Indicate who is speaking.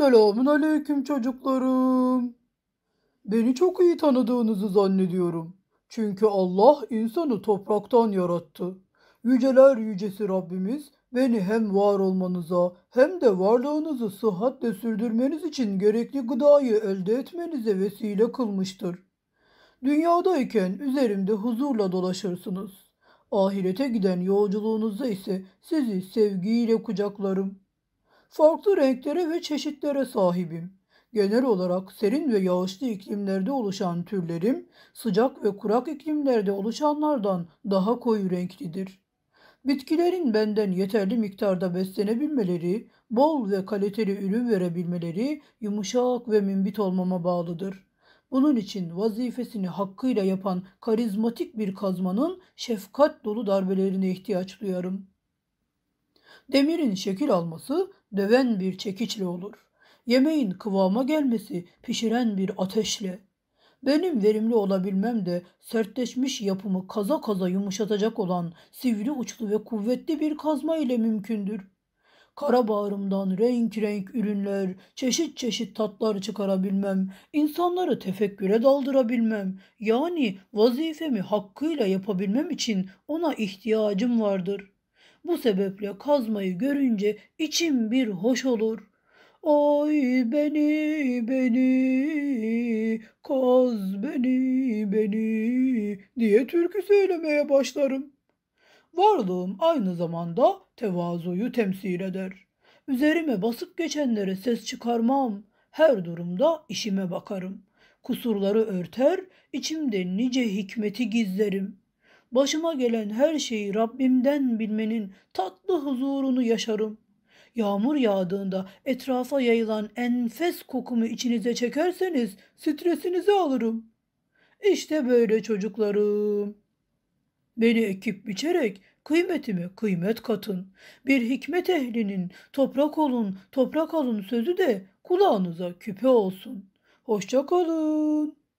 Speaker 1: Selamun aleyküm çocuklarım. Beni çok iyi tanıdığınızı zannediyorum. Çünkü Allah insanı topraktan yarattı. Yüceler yücesi Rabbimiz beni hem var olmanıza hem de varlığınızı sıhhatle sürdürmeniz için gerekli gıdayı elde etmenize vesile kılmıştır. Dünyadayken üzerimde huzurla dolaşırsınız. Ahirete giden yolculuğunuzda ise sizi sevgiyle kucaklarım.'' farklı renklere ve çeşitlere sahibim. Genel olarak serin ve yağışlı iklimlerde oluşan türlerim sıcak ve kurak iklimlerde oluşanlardan daha koyu renklidir. Bitkilerin benden yeterli miktarda beslenebilmeleri, bol ve kaliteli ürün verebilmeleri yumuşak ve mümbit olmama bağlıdır. Bunun için vazifesini hakkıyla yapan karizmatik bir kazmanın şefkat dolu darbelerine ihtiyaç duyarım. Demirin şekil alması döven bir çekiçle olur. Yemeğin kıvama gelmesi pişiren bir ateşle. Benim verimli olabilmem de sertleşmiş yapımı kaza kaza yumuşatacak olan sivri uçlu ve kuvvetli bir kazma ile mümkündür. Kara bağrımdan renk renk ürünler, çeşit çeşit tatlar çıkarabilmem, insanları tefekküre daldırabilmem, yani vazifemi hakkıyla yapabilmem için ona ihtiyacım vardır.'' Bu sebeple kazmayı görünce içim bir hoş olur. Ay beni beni kaz beni beni diye türkü söylemeye başlarım. Varlığım aynı zamanda tevazuyu temsil eder. Üzerime basıp geçenlere ses çıkarmam. Her durumda işime bakarım. Kusurları örter, içimde nice hikmeti gizlerim. Başıma gelen her şeyi Rabbimden bilmenin tatlı huzurunu yaşarım. Yağmur yağdığında etrafa yayılan enfes kokumu içinize çekerseniz stresinizi alırım. İşte böyle çocuklarım. Beni ekip biçerek kıymetimi kıymet katın. Bir hikmet ehlinin toprak olun, toprak olun sözü de kulağınıza küpe olsun. Hoşçakalın.